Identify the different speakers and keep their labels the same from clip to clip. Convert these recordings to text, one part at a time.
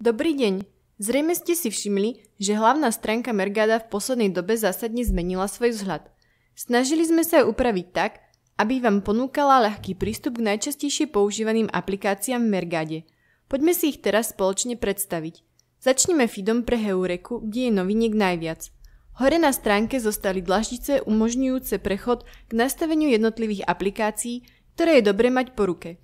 Speaker 1: Dobrý deň. Zrejme ste si všimli, že hlavná stránka Mergada v poslednej dobe zásadne zmenila svoj vzhľad. Snažili sme sa ju upraviť tak, aby vám ponúkala ľahký prístup k najčastejšie používaným aplikáciám v Mergade. Poďme si ich teraz spoločne predstaviť. Začneme feedom pre Heureku, kde je noviniek najviac – Hore na stránke zostali dlaždice umožňujúce prechod k nastaveniu jednotlivých aplikácií, ktoré je dobre mať po ruke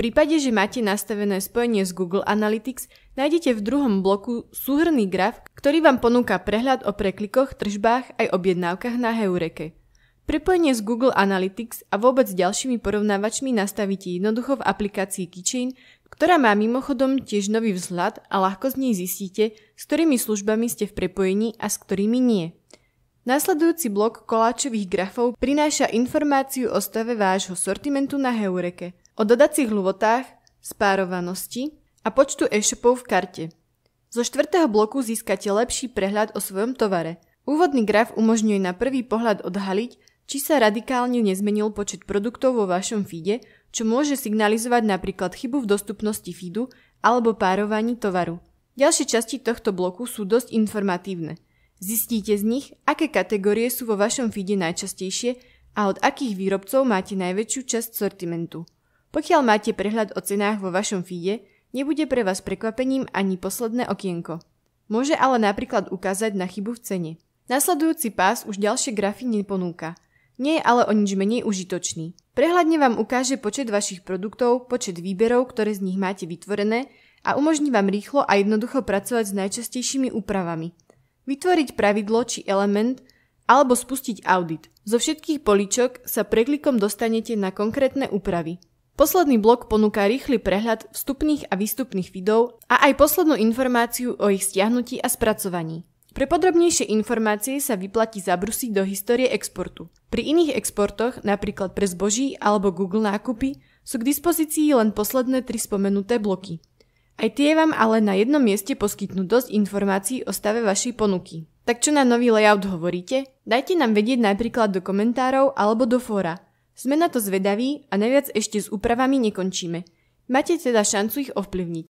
Speaker 1: prípade, že máte nastavené spojenie s Google Analytics, nájdete v druhom bloku súhrný graf, ktorý vám ponúka prehľad o preklikoch, tržbách aj objednávkach na Heureke. Prepojenie s Google Analytics a vôbec ďalšími porovnávačmi nastavíte jednoducho v aplikácii Kitchen, ktorá má mimochodom tiež nový vzhľad a ľahko z nej zistíte, s ktorými službami ste v prepojení a s ktorými nie. Nasledujúci blok koláčových grafov prináša informáciu o stave vášho sortimentu na Heureke o dodacích lhôtach, spárovanosti a počtu e-shopov v karte. Zo štvrtého bloku získate lepší prehľad o svojom tovare. Úvodný graf umožňuje na prvý pohľad odhaliť, či sa radikálne nezmenil počet produktov vo vašom feede, čo môže signalizovať napríklad chybu v dostupnosti feedu alebo párovaní tovaru. Ďalšie časti tohto bloku sú dosť informatívne. Zistíte z nich, aké kategórie sú vo vašom feede najčastejšie a od akých výrobcov máte najväčšiu časť sortimentu. Pokiaľ máte prehľad o cenách vo vašom feede, nebude pre vás prekvapením ani posledné okienko. Môže ale napríklad ukázať na chybu v cene. Nasledujúci pás už ďalšie grafy neponúka. Nie je ale o nič menej užitočný. Prehľadne vám ukáže počet vašich produktov, počet výberov, ktoré z nich máte vytvorené a umožní vám rýchlo a jednoducho pracovať s najčastejšími úpravami. Vytvoriť pravidlo či element alebo spustiť audit. Zo všetkých políčok sa preklikom dostanete na konkrétne úpravy. Posledný blok ponúka rýchly prehľad vstupných a výstupných videov a aj poslednú informáciu o ich stiahnutí a spracovaní. Pre podrobnejšie informácie sa vyplatí zabrusiť do histórie exportu. Pri iných exportoch, napríklad pre zboží alebo Google nákupy, sú k dispozícii len posledné tri spomenuté bloky. Aj tie vám ale na jednom mieste poskytnú dosť informácií o stave vašej ponuky. Tak čo na nový layout hovoríte? Dajte nám vedieť napríklad do komentárov alebo do fóra. Sme na to zvedaví a najviac ešte s úpravami nekončíme. Máte teda šancu ich ovplyvniť.